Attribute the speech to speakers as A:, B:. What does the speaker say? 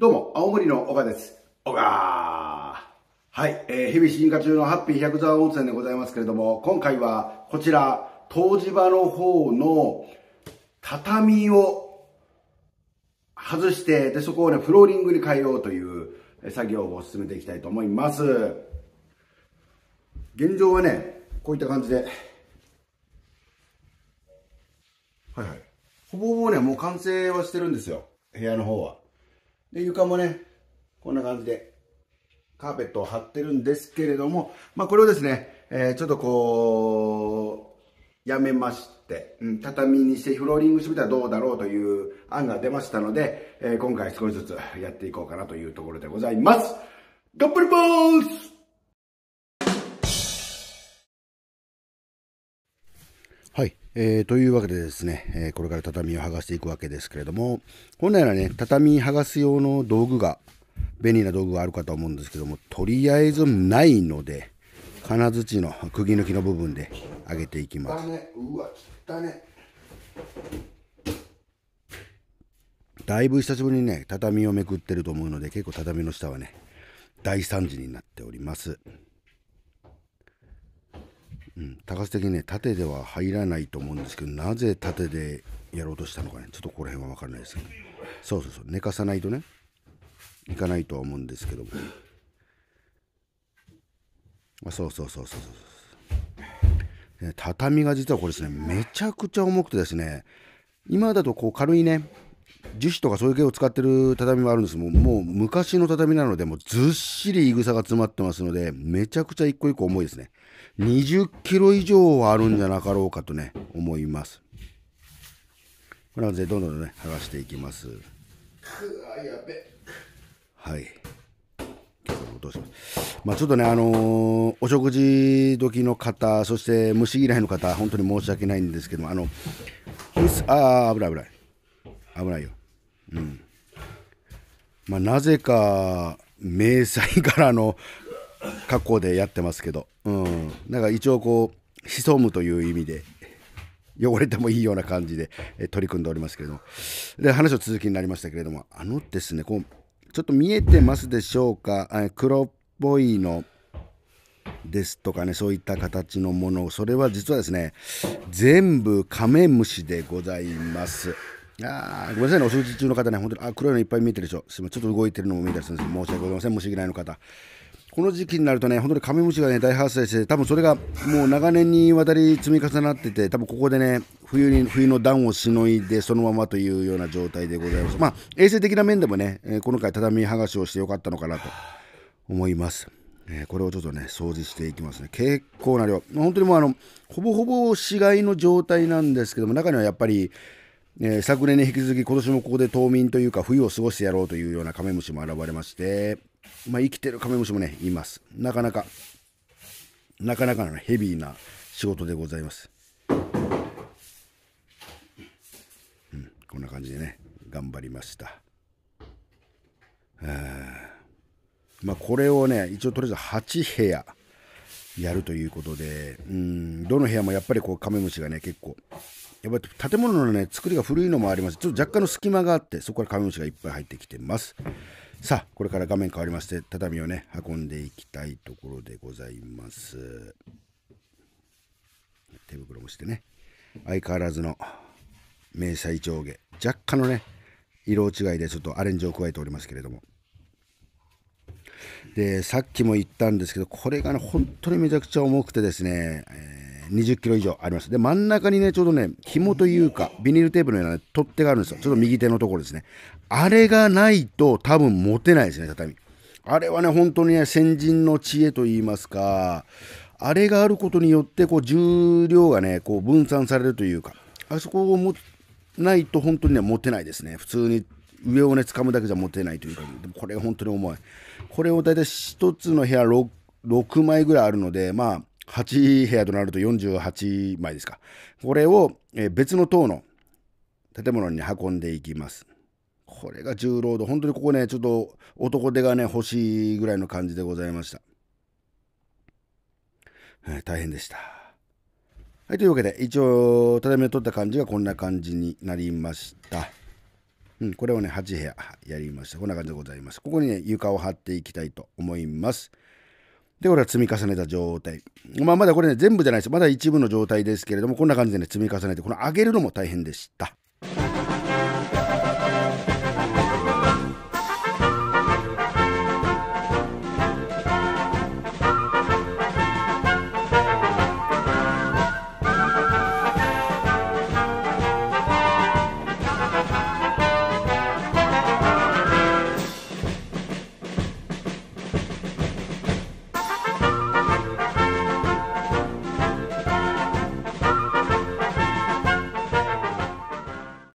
A: どうも、青森の岡です。岡はい、えー、日々進化中のハッピー百沢温泉でございますけれども、今回はこちら、湯治場の方の畳を外して、で、そこをね、フローリングに変えようという作業を進めていきたいと思います。現状はね、こういった感じで、はいはい。ほぼほぼね、もう完成はしてるんですよ。部屋の方は。で、床もね、こんな感じで、カーペットを張ってるんですけれども、まあ、これをですね、えー、ちょっとこう、やめまして、うん、畳にしてフローリングしてみたらどうだろうという案が出ましたので、えー、今回少しずつやっていこうかなというところでございます。頑張りますはい、えー、というわけでですね、えー、これから畳を剥がしていくわけですけれども本来はね畳剥がす用の道具が便利な道具があるかと思うんですけどもとりあえずないので金槌の釘抜きの部分で上げていきます、ね、だいぶ久しぶりにね畳をめくってると思うので結構畳の下はね大惨事になっております。うん、高須的にね縦では入らないと思うんですけどなぜ縦でやろうとしたのかねちょっとここら辺は分からないですけどそうそうそう寝かさないとねいかないとは思うんですけども、まあ、そうそうそうそうそうそう、畳が実はこれですねめちゃくちゃ重くてですね今だとこう軽いね樹脂とかそういう系を使ってる畳もあるんですもうもう昔の畳なのでもうずっしりいぐさが詰まってますのでめちゃくちゃ一個一個重いですね20キロ以上はあるんじゃなかろうかとね、思います。これはどんどんね、剥がしていきます。はい。まあ、ちょっとね、あのー、お食事時の方、そして虫嫌いの方、本当に申し訳ないんですけども、あの、ああ、危ない危ない。危ないよ。うん。まあ、なぜか、迷彩柄の格好でやってますけど、うん、なんか一応こう潜むという意味で汚れてもいいような感じで取り組んでおりますけれどもで話の続きになりましたけれどもあのですねこうちょっと見えてますでしょうか黒っぽいのですとかねそういった形のものそれは実はですね全部カメムシでございます。あごめんなさいね、お食事中の方ね、本当にあ黒いのいっぱい見えてるでしょ、すみません、ちょっと動いてるのも見えたりするんです申し訳ございません、虫嫌いの方。この時期になるとね、本当にカメムシがね、大発生して、多分それがもう長年にわたり積み重なってて、多分ここでね、冬に、冬の暖をしのいで、そのままというような状態でございます。まあ、衛生的な面でもね、えー、この回畳剥がしをしてよかったのかなと思います。えー、これをちょっとね、掃除していきますね。結構な量。本当にもうあの、ほぼほぼ死骸の状態なんですけども、中にはやっぱり、えー、昨年に引き続き今年もここで冬眠というか冬を過ごしてやろうというようなカメムシも現れまして、まあ、生きてるカメムシもねいますなかなかなかなかのヘビーな仕事でございます、うん、こんな感じでね頑張りましたまあこれをね一応とりあえず8部屋やるということでうんどの部屋もやっぱりこうカメムシがね結構やっぱり建物のね作りが古いのもありますちょっと若干の隙間があってそこからカメムシがいっぱい入ってきてますさあこれから画面変わりまして畳をね運んでいきたいところでございます手袋もしてね相変わらずの迷彩上下若干のね色違いでちょっとアレンジを加えておりますけれどもでさっきも言ったんですけどこれがね本当にめちゃくちゃ重くてですね、えー20キロ以上あります。で、真ん中にね、ちょうどね、紐というか、ビニールテープのような、ね、取っ手があるんですよ。ちょっと右手のところですね。あれがないと多分持てないですね、畳。あれはね、本当にね、先人の知恵と言いますか、あれがあることによって、こう、重量がね、こう、分散されるというか、あそこをも、ないと本当にね、持てないですね。普通に上をね、掴むだけじゃ持てないというか、でもこれ本当に重い。これを大体1つの部屋 6, 6枚ぐらいあるので、まあ、8部屋となると48枚ですか。これを別の塔の建物に運んでいきます。これが重労働。本当にここね、ちょっと男手がね、欲しいぐらいの感じでございました。え大変でした。はい、というわけで、一応、畳を取った感じがこんな感じになりました。うん、これをね、8部屋やりました。こんな感じでございます。ここにね、床を張っていきたいと思います。で、これは積み重ねた状態。まあ、まだこれね、全部じゃないです。まだ一部の状態ですけれども、こんな感じでね、積み重ねて、この上げるのも大変でした。